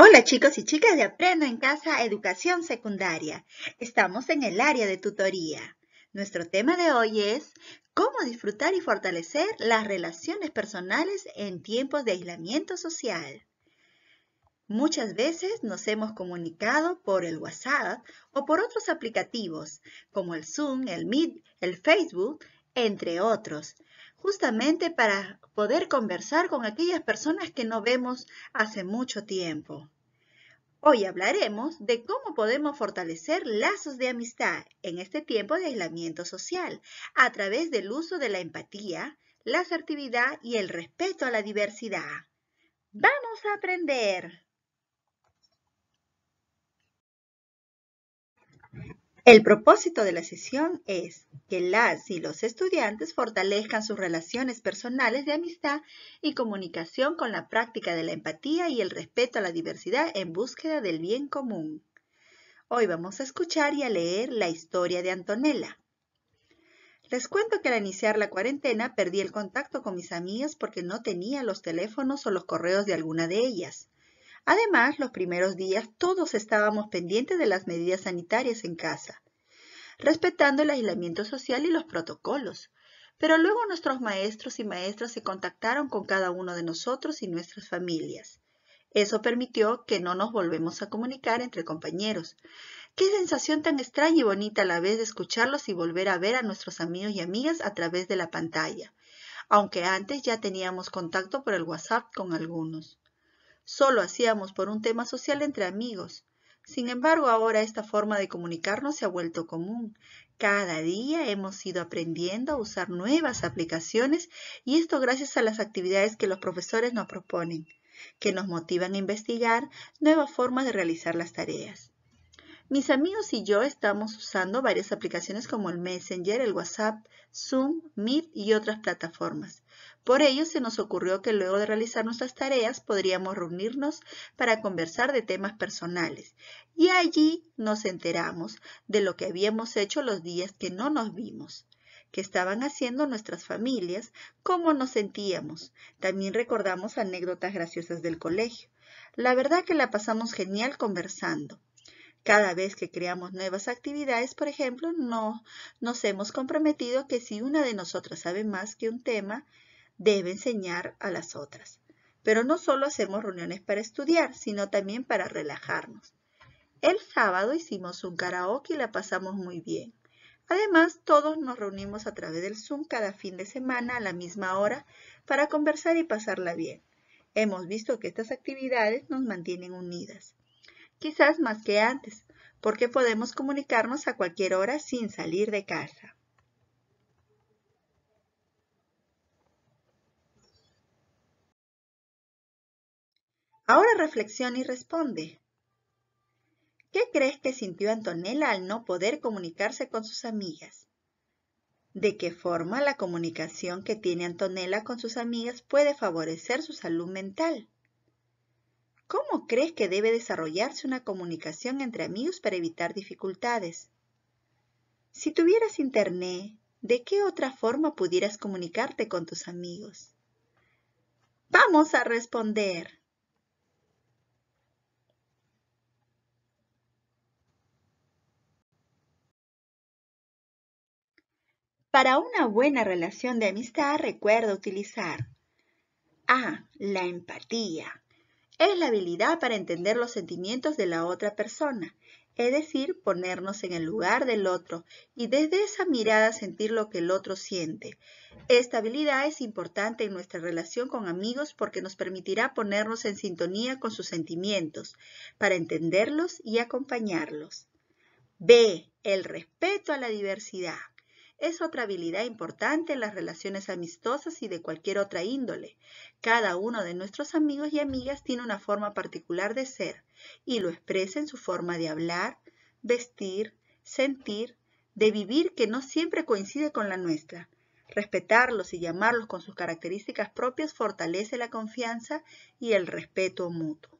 Hola chicos y chicas de Aprendo en Casa Educación Secundaria. Estamos en el área de tutoría. Nuestro tema de hoy es cómo disfrutar y fortalecer las relaciones personales en tiempos de aislamiento social. Muchas veces nos hemos comunicado por el WhatsApp o por otros aplicativos como el Zoom, el Meet, el Facebook, entre otros, justamente para poder conversar con aquellas personas que no vemos hace mucho tiempo. Hoy hablaremos de cómo podemos fortalecer lazos de amistad en este tiempo de aislamiento social a través del uso de la empatía, la asertividad y el respeto a la diversidad. ¡Vamos a aprender! El propósito de la sesión es que las y los estudiantes fortalezcan sus relaciones personales de amistad y comunicación con la práctica de la empatía y el respeto a la diversidad en búsqueda del bien común. Hoy vamos a escuchar y a leer la historia de Antonella. Les cuento que al iniciar la cuarentena perdí el contacto con mis amigas porque no tenía los teléfonos o los correos de alguna de ellas. Además, los primeros días todos estábamos pendientes de las medidas sanitarias en casa respetando el aislamiento social y los protocolos. Pero luego nuestros maestros y maestras se contactaron con cada uno de nosotros y nuestras familias. Eso permitió que no nos volvemos a comunicar entre compañeros. Qué sensación tan extraña y bonita a la vez de escucharlos y volver a ver a nuestros amigos y amigas a través de la pantalla, aunque antes ya teníamos contacto por el WhatsApp con algunos. Solo hacíamos por un tema social entre amigos, sin embargo, ahora esta forma de comunicarnos se ha vuelto común. Cada día hemos ido aprendiendo a usar nuevas aplicaciones y esto gracias a las actividades que los profesores nos proponen, que nos motivan a investigar nuevas formas de realizar las tareas. Mis amigos y yo estamos usando varias aplicaciones como el Messenger, el WhatsApp, Zoom, Meet y otras plataformas. Por ello, se nos ocurrió que luego de realizar nuestras tareas podríamos reunirnos para conversar de temas personales. Y allí nos enteramos de lo que habíamos hecho los días que no nos vimos qué estaban haciendo nuestras familias, cómo nos sentíamos. También recordamos anécdotas graciosas del colegio. La verdad que la pasamos genial conversando. Cada vez que creamos nuevas actividades, por ejemplo, no, nos hemos comprometido que si una de nosotras sabe más que un tema, debe enseñar a las otras. Pero no solo hacemos reuniones para estudiar, sino también para relajarnos. El sábado hicimos un karaoke y la pasamos muy bien. Además, todos nos reunimos a través del Zoom cada fin de semana a la misma hora para conversar y pasarla bien. Hemos visto que estas actividades nos mantienen unidas. Quizás más que antes, porque podemos comunicarnos a cualquier hora sin salir de casa. Ahora reflexiona y responde. ¿Qué crees que sintió Antonella al no poder comunicarse con sus amigas? ¿De qué forma la comunicación que tiene Antonella con sus amigas puede favorecer su salud mental? ¿Cómo crees que debe desarrollarse una comunicación entre amigos para evitar dificultades? Si tuvieras internet, ¿de qué otra forma pudieras comunicarte con tus amigos? Vamos a responder. Para una buena relación de amistad recuerda utilizar A. La empatía. Es la habilidad para entender los sentimientos de la otra persona, es decir, ponernos en el lugar del otro y desde esa mirada sentir lo que el otro siente. Esta habilidad es importante en nuestra relación con amigos porque nos permitirá ponernos en sintonía con sus sentimientos, para entenderlos y acompañarlos. B. El respeto a la diversidad es otra habilidad importante en las relaciones amistosas y de cualquier otra índole. Cada uno de nuestros amigos y amigas tiene una forma particular de ser y lo expresa en su forma de hablar, vestir, sentir, de vivir que no siempre coincide con la nuestra. Respetarlos y llamarlos con sus características propias fortalece la confianza y el respeto mutuo.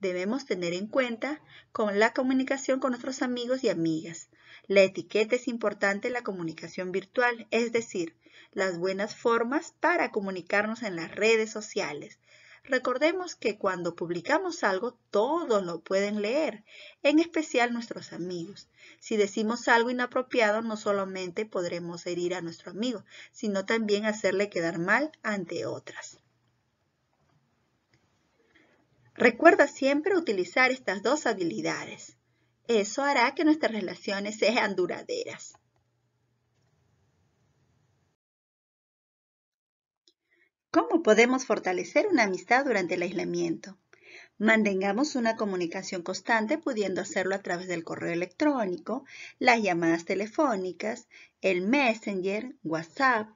Debemos tener en cuenta con la comunicación con nuestros amigos y amigas la etiqueta es importante en la comunicación virtual, es decir, las buenas formas para comunicarnos en las redes sociales. Recordemos que cuando publicamos algo todos lo pueden leer, en especial nuestros amigos. Si decimos algo inapropiado no solamente podremos herir a nuestro amigo, sino también hacerle quedar mal ante otras. Recuerda siempre utilizar estas dos habilidades. Eso hará que nuestras relaciones sean duraderas. ¿Cómo podemos fortalecer una amistad durante el aislamiento? Mantengamos una comunicación constante pudiendo hacerlo a través del correo electrónico, las llamadas telefónicas, el Messenger, WhatsApp,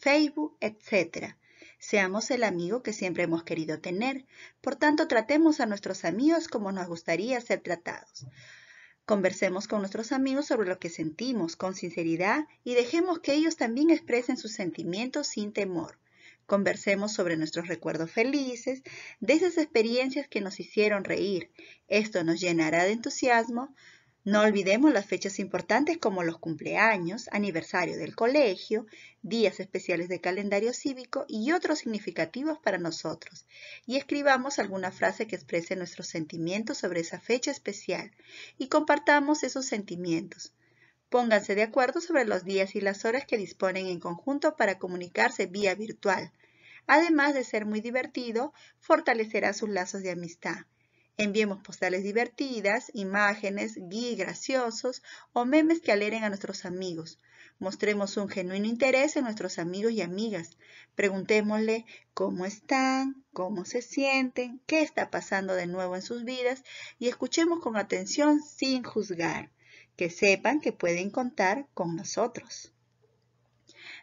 Facebook, etc. Seamos el amigo que siempre hemos querido tener. Por tanto, tratemos a nuestros amigos como nos gustaría ser tratados. Conversemos con nuestros amigos sobre lo que sentimos con sinceridad y dejemos que ellos también expresen sus sentimientos sin temor. Conversemos sobre nuestros recuerdos felices, de esas experiencias que nos hicieron reír. Esto nos llenará de entusiasmo, no olvidemos las fechas importantes como los cumpleaños, aniversario del colegio, días especiales de calendario cívico y otros significativos para nosotros. Y escribamos alguna frase que exprese nuestros sentimientos sobre esa fecha especial y compartamos esos sentimientos. Pónganse de acuerdo sobre los días y las horas que disponen en conjunto para comunicarse vía virtual. Además de ser muy divertido, fortalecerá sus lazos de amistad Enviemos postales divertidas, imágenes, gui graciosos o memes que aleren a nuestros amigos. Mostremos un genuino interés en nuestros amigos y amigas. Preguntémosle cómo están, cómo se sienten, qué está pasando de nuevo en sus vidas y escuchemos con atención sin juzgar. Que sepan que pueden contar con nosotros.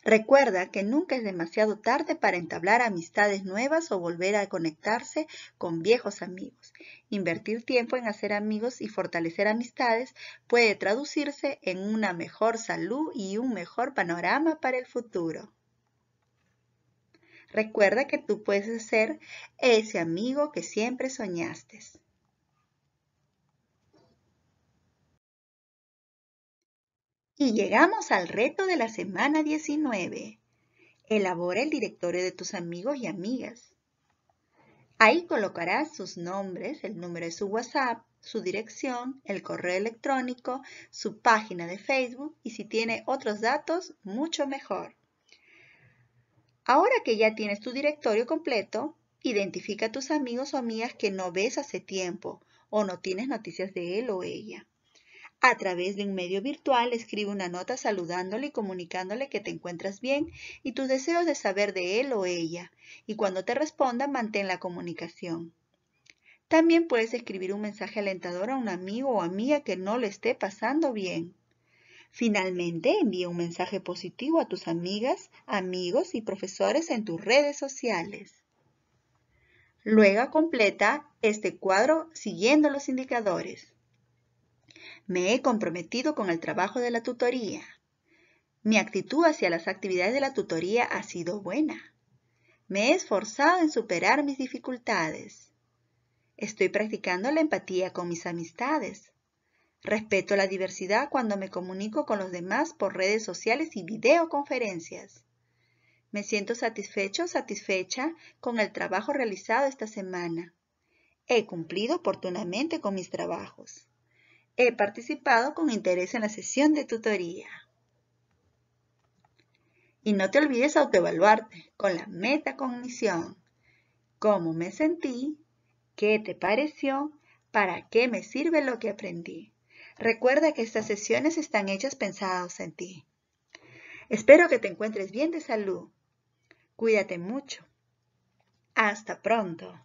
Recuerda que nunca es demasiado tarde para entablar amistades nuevas o volver a conectarse con viejos amigos. Invertir tiempo en hacer amigos y fortalecer amistades puede traducirse en una mejor salud y un mejor panorama para el futuro. Recuerda que tú puedes ser ese amigo que siempre soñaste. Y llegamos al reto de la semana 19. Elabora el directorio de tus amigos y amigas. Ahí colocarás sus nombres, el número de su WhatsApp, su dirección, el correo electrónico, su página de Facebook y si tiene otros datos, mucho mejor. Ahora que ya tienes tu directorio completo, identifica a tus amigos o amigas que no ves hace tiempo o no tienes noticias de él o ella a través de un medio virtual, escribe una nota saludándole y comunicándole que te encuentras bien y tus deseos de saber de él o ella, y cuando te responda mantén la comunicación. También puedes escribir un mensaje alentador a un amigo o amiga que no le esté pasando bien. Finalmente, envía un mensaje positivo a tus amigas, amigos y profesores en tus redes sociales. Luego completa este cuadro siguiendo los indicadores. Me he comprometido con el trabajo de la tutoría. Mi actitud hacia las actividades de la tutoría ha sido buena. Me he esforzado en superar mis dificultades. Estoy practicando la empatía con mis amistades. Respeto la diversidad cuando me comunico con los demás por redes sociales y videoconferencias. Me siento satisfecho, satisfecha con el trabajo realizado esta semana. He cumplido oportunamente con mis trabajos he participado con interés en la sesión de tutoría. Y no te olvides autoevaluarte con la metacognición. ¿Cómo me sentí? ¿Qué te pareció? ¿Para qué me sirve lo que aprendí? Recuerda que estas sesiones están hechas pensadas en ti. Espero que te encuentres bien de salud. Cuídate mucho. Hasta pronto.